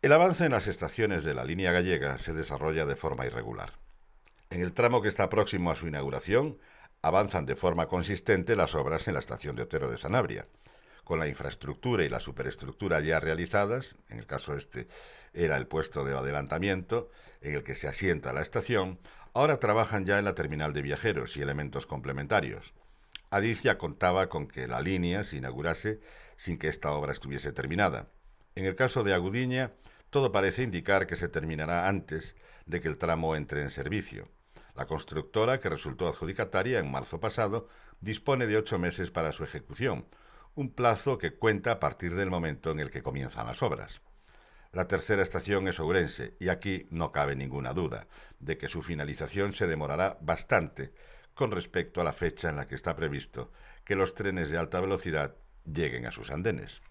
El avance en las estaciones de la línea gallega se desarrolla de forma irregular. En el tramo que está próximo a su inauguración, avanzan de forma consistente las obras en la estación de Otero de Sanabria, con la infraestructura y la superestructura ya realizadas, en el caso este era el puesto de adelantamiento en el que se asienta la estación, ahora trabajan ya en la terminal de viajeros y elementos complementarios. Adif ya contaba con que la línea se inaugurase sin que esta obra estuviese terminada, en el caso de Agudiña, todo parece indicar que se terminará antes de que el tramo entre en servicio. La constructora, que resultó adjudicataria en marzo pasado, dispone de ocho meses para su ejecución, un plazo que cuenta a partir del momento en el que comienzan las obras. La tercera estación es Ourense, y aquí no cabe ninguna duda de que su finalización se demorará bastante con respecto a la fecha en la que está previsto que los trenes de alta velocidad lleguen a sus andenes.